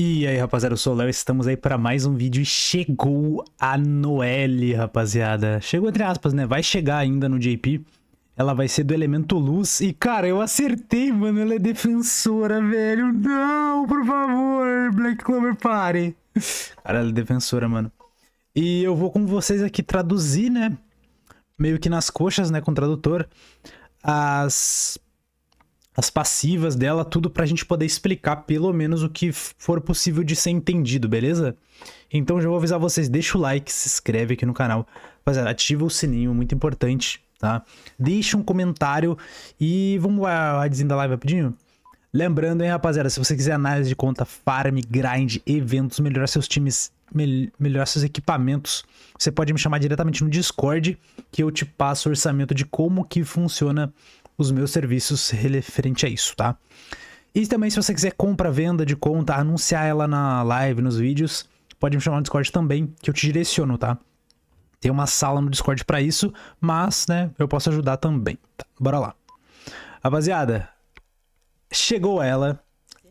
E aí, rapaziada, eu sou o Léo estamos aí para mais um vídeo e chegou a Noelle, rapaziada. Chegou entre aspas, né? Vai chegar ainda no JP. Ela vai ser do elemento luz e, cara, eu acertei, mano. Ela é defensora, velho. Não, por favor, Black Clover, pare. Cara, ela é defensora, mano. E eu vou com vocês aqui traduzir, né? Meio que nas coxas, né, com o tradutor, as as passivas dela, tudo pra gente poder explicar pelo menos o que for possível de ser entendido, beleza? Então já vou avisar vocês, deixa o like, se inscreve aqui no canal, rapaziada, ativa o sininho, muito importante, tá? Deixa um comentário e vamos lá, lidezinho da live rapidinho? Lembrando, hein, rapaziada, se você quiser análise de conta, farm, grind, eventos, melhorar seus times, mel melhorar seus equipamentos, você pode me chamar diretamente no Discord, que eu te passo o orçamento de como que funciona os meus serviços referente a isso, tá? E também, se você quiser compra, venda de conta, anunciar ela na live, nos vídeos, pode me chamar no Discord também, que eu te direciono, tá? Tem uma sala no Discord para isso, mas, né, eu posso ajudar também. Tá, bora lá. Rapaziada, chegou ela,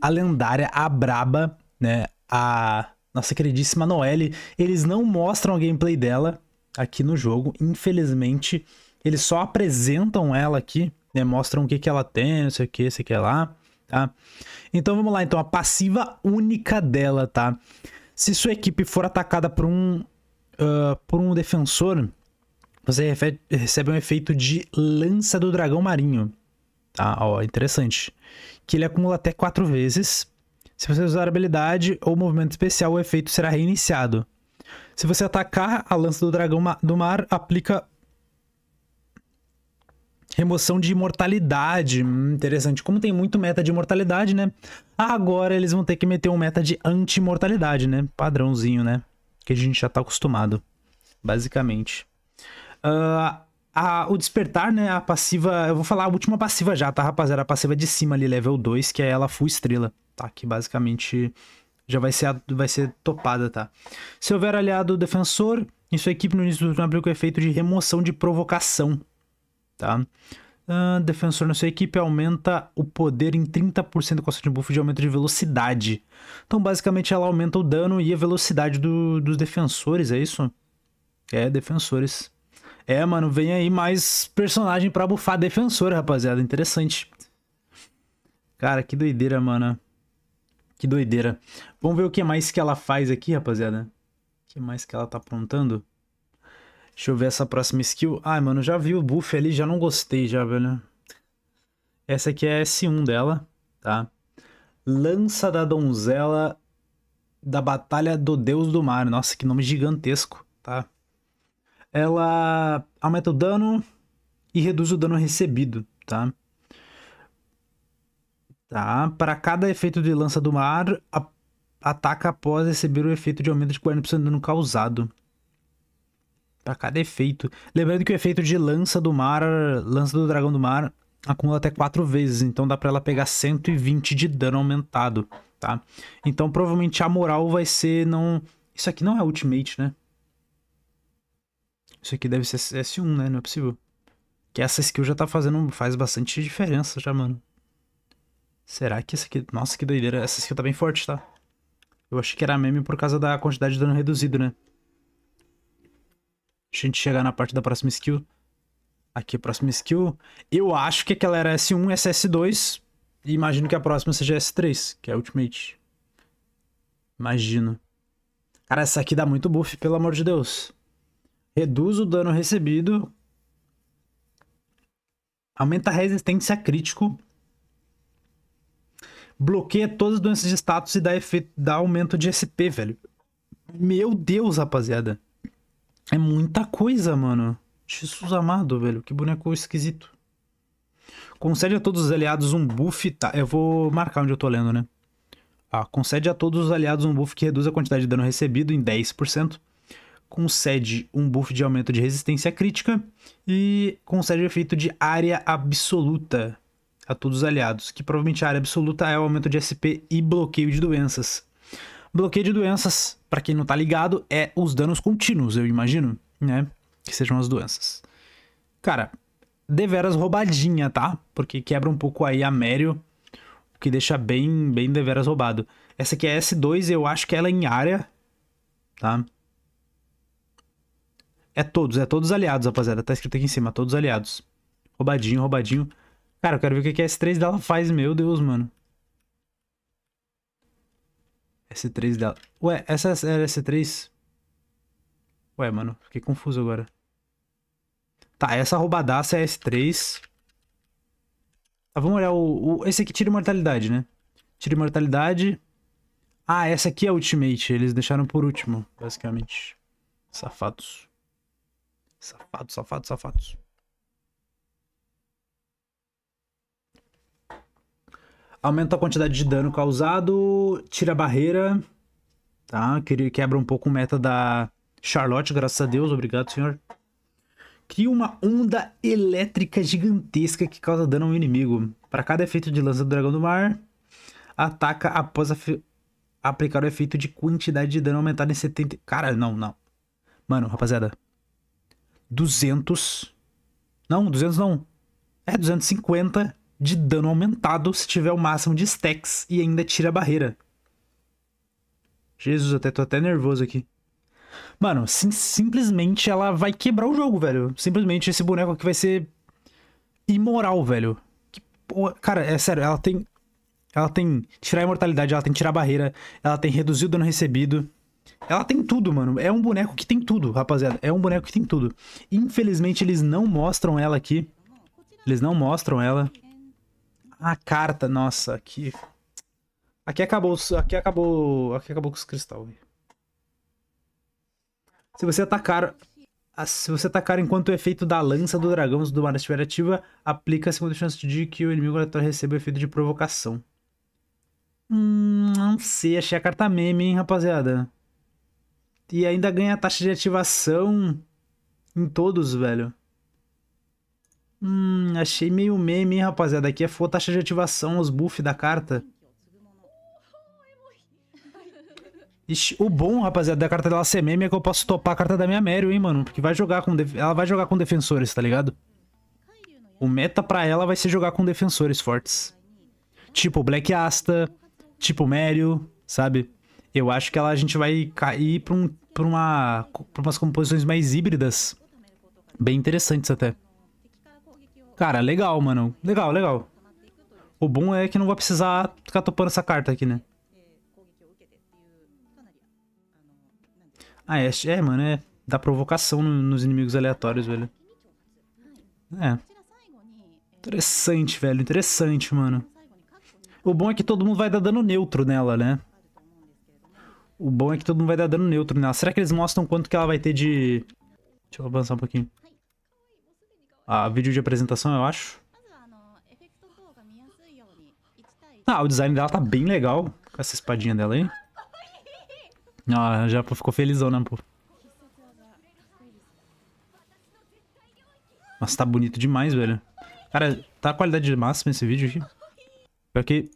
a lendária, a braba, né, a nossa queridíssima Noelle. Eles não mostram a gameplay dela aqui no jogo, infelizmente. Eles só apresentam ela aqui né? Mostram o que, que ela tem, não sei o que, sei o que lá, tá? Então vamos lá, então, a passiva única dela, tá? Se sua equipe for atacada por um, uh, por um defensor, você recebe um efeito de lança do dragão marinho, tá? Ó, interessante. Que ele acumula até quatro vezes. Se você usar habilidade ou movimento especial, o efeito será reiniciado. Se você atacar a lança do dragão do mar, aplica Remoção de imortalidade. Hum, interessante. Como tem muito meta de imortalidade, né? Agora eles vão ter que meter um meta de anti-imortalidade, né? Padrãozinho, né? Que a gente já tá acostumado, basicamente. Uh, a, o despertar, né? A passiva. Eu vou falar a última passiva já, tá, rapaziada? A passiva de cima ali, level 2, que é ela full estrela. Tá, que basicamente já vai ser, vai ser topada, tá? Se houver aliado defensor, em sua equipe no início do turno abriu com efeito de remoção de provocação tá? Uh, defensor na sua equipe aumenta o poder em 30% com ação de buff de aumento de velocidade. Então, basicamente, ela aumenta o dano e a velocidade do, dos defensores, é isso? É, defensores. É, mano, vem aí mais personagem pra bufar defensor, rapaziada. Interessante. Cara, que doideira, mano. Que doideira. Vamos ver o que mais que ela faz aqui, rapaziada. O que mais que ela tá aprontando? Deixa eu ver essa próxima skill. Ai, mano, já vi o buff ali, já não gostei já, velho. Essa aqui é a S1 dela, tá? Lança da donzela da batalha do deus do mar. Nossa, que nome gigantesco, tá? Ela aumenta o dano e reduz o dano recebido, tá? Tá, para cada efeito de lança do mar, a... ataca após receber o efeito de aumento de 40% de dano causado para cada efeito. Lembrando que o efeito de lança do mar, lança do dragão do mar, acumula até 4 vezes, então dá para ela pegar 120 de dano aumentado, tá? Então provavelmente a moral vai ser não, isso aqui não é ultimate, né? Isso aqui deve ser S1, né? Não é possível. Que essa skill já tá fazendo faz bastante diferença já, mano. Será que essa aqui, nossa, que doideira, essa skill tá bem forte, tá? Eu achei que era meme por causa da quantidade de dano reduzido, né? Deixa a gente chegar na parte da próxima skill. Aqui, próxima skill. Eu acho que aquela era S1 SS2. E imagino que a próxima seja S3, que é Ultimate. Imagino. Cara, essa aqui dá muito buff, pelo amor de Deus. Reduz o dano recebido. Aumenta a resistência a crítico. Bloqueia todas as doenças de status e dá, efeito, dá aumento de SP, velho. Meu Deus, rapaziada. É muita coisa, mano. Jesus amado, velho. Que boneco esquisito. Concede a todos os aliados um buff. Tá, eu vou marcar onde eu tô lendo, né? Ah, concede a todos os aliados um buff que reduz a quantidade de dano recebido em 10%. Concede um buff de aumento de resistência crítica. E concede o efeito de área absoluta a todos os aliados. Que provavelmente a área absoluta é o aumento de SP e bloqueio de doenças. Bloqueio de doenças, para quem não tá ligado, é os danos contínuos, eu imagino, né? Que sejam as doenças. Cara, deveras roubadinha, tá? Porque quebra um pouco aí a Mério, o que deixa bem, bem deveras roubado. Essa aqui é S2, eu acho que ela é em área, tá? É todos, é todos aliados, rapaziada. Tá escrito aqui em cima, todos aliados. Roubadinho, roubadinho. Cara, eu quero ver o que a S3 dela faz, meu Deus, mano. S3 dela. Ué, essa era S3? Ué, mano, fiquei confuso agora. Tá, essa roubadaça é S3. Tá, vamos olhar o, o... Esse aqui tira imortalidade, né? Tira imortalidade. Ah, essa aqui é Ultimate. Eles deixaram por último, basicamente. Safados. Safados, safados, safados. Aumenta a quantidade de dano causado, tira a barreira, tá? Quebra um pouco o meta da Charlotte, graças a Deus, obrigado, senhor. Cria uma onda elétrica gigantesca que causa dano ao inimigo. Para cada efeito de lança do dragão do mar, ataca após aplicar o efeito de quantidade de dano aumentada em 70... Cara, não, não. Mano, rapaziada. 200... Não, 200 não. É, 250 de dano aumentado se tiver o máximo de stacks e ainda tira a barreira. Jesus, até tô até nervoso aqui. Mano, sim, simplesmente ela vai quebrar o jogo, velho. Simplesmente esse boneco aqui vai ser imoral, velho. Porra... Cara, é sério, ela tem. Ela tem tirar a imortalidade, ela tem tirar a barreira, ela tem reduzir o dano recebido. Ela tem tudo, mano. É um boneco que tem tudo, rapaziada. É um boneco que tem tudo. Infelizmente, eles não mostram ela aqui. Eles não mostram ela. A carta, nossa, aqui. Aqui acabou, aqui acabou, aqui acabou com os cristal. Se você atacar, se você atacar enquanto o efeito da lança do dragão do mar estiver ativa, aplica a segunda chance de que o inimigo aleatório receba o efeito de provocação. Hum, não sei, achei a carta meme, hein, rapaziada. E ainda ganha a taxa de ativação em todos, velho. Hum, achei meio meme, hein, rapaziada. Aqui é for taxa de ativação, os buffs da carta. Ixi, o bom, rapaziada, da carta dela ser meme é que eu posso topar a carta da minha Meryl, hein, mano. Porque vai jogar com ela vai jogar com defensores, tá ligado? O meta pra ela vai ser jogar com defensores fortes. Tipo Black Asta, tipo Meryl, sabe? Eu acho que ela, a gente vai cair pra, um, pra, uma, pra umas composições mais híbridas. Bem interessantes até. Cara, legal, mano. Legal, legal. O bom é que não vai precisar ficar topando essa carta aqui, né? Ah, é, é mano, é... Dá provocação nos inimigos aleatórios, velho. É. Interessante, velho. Interessante, mano. O bom é que todo mundo vai dar dano neutro nela, né? O bom é que todo mundo vai dar dano neutro nela. Será que eles mostram quanto que ela vai ter de... Deixa eu avançar um pouquinho a vídeo de apresentação, eu acho. Ah, o design dela tá bem legal. Com essa espadinha dela aí. Ah, já ficou felizão, né, pô. Nossa, tá bonito demais, velho. Cara, tá a qualidade máxima esse vídeo aqui. Pior que...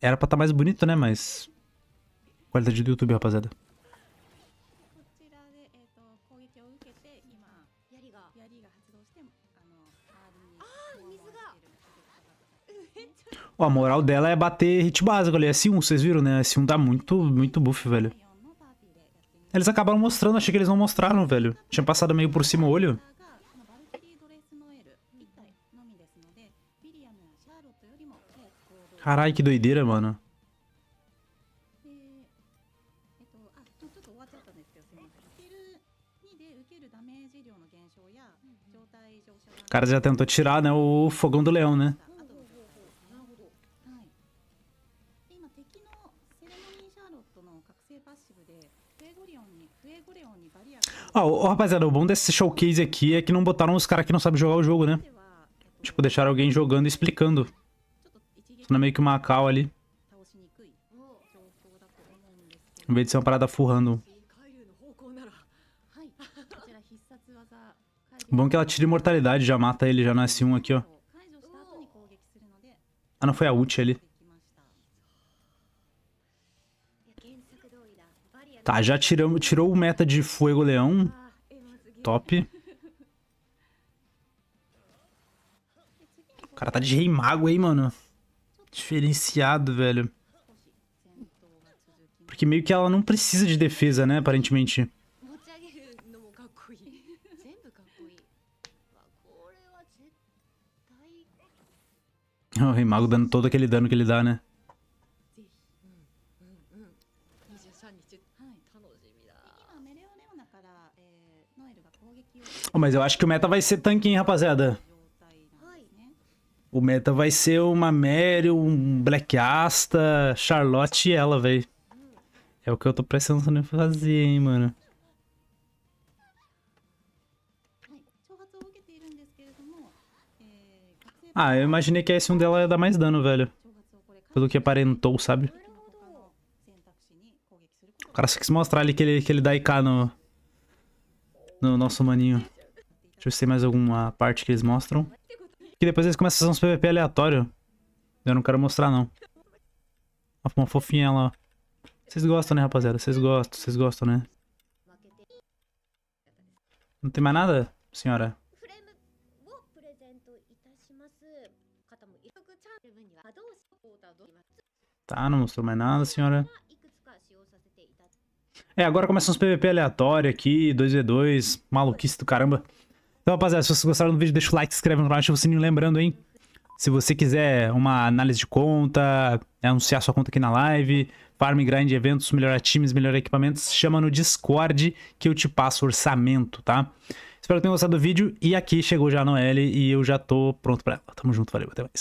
Era pra tá mais bonito, né, mas... Qualidade do YouTube, rapaziada. Ó, a moral dela é bater hit básico ali. S1, vocês viram, né? S1 dá tá muito, muito buff, velho. Eles acabaram mostrando, achei que eles não mostraram, velho. Tinha passado meio por cima o olho. Caralho, que doideira, mano. O cara já tentou tirar, né, o fogão do leão, né? Ó, oh, ah, oh, rapaziada, o bom desse showcase aqui é que não botaram os caras que não sabem jogar o jogo, né? Tipo, deixaram alguém jogando e explicando. Sendo meio que uma cal ali. Em vez de ser uma parada furrando. Bom é que ela tira imortalidade, já mata ele já no S1 aqui, ó. Ah, não, foi a ult ali. Tá, já tiramos, tirou o meta de Fuego Leão. Top. O cara tá de rei mago aí, mano. Diferenciado, velho. Porque meio que ela não precisa de defesa, né, aparentemente. O rei mago dando todo aquele dano que ele dá, né? Oh, mas eu acho que o meta vai ser tanque, hein, rapaziada. O meta vai ser uma Meryl, um Black Asta, Charlotte e ela, velho. É o que eu tô pensando em fazer, hein, mano. Ah, eu imaginei que esse um dela ia dar mais dano, velho. Pelo que aparentou, sabe? O cara só quis mostrar ali que ele, que ele dá IK no... No nosso maninho. Deixa eu ver se tem mais alguma parte que eles mostram. Que depois eles começam a fazer uns PVP aleatório. Eu não quero mostrar, não. uma fofinha ela. Vocês gostam, né, rapaziada? Vocês gostam, vocês gostam, né? Não tem mais nada, senhora? Tá, não mostrou mais nada, senhora. É, agora começam uns PVP aleatório aqui, 2v2, maluquice do caramba. Então, rapaziada, se vocês gostaram do vídeo, deixa o like, se inscreve no canal, ativa o sininho, lembrando, hein? Se você quiser uma análise de conta, né, anunciar sua conta aqui na live, farm, grind, eventos, melhorar times, melhorar equipamentos, chama no Discord que eu te passo orçamento, tá? Espero que tenham gostado do vídeo e aqui chegou já a Noelle e eu já tô pronto pra ela. Tamo junto, valeu, até mais.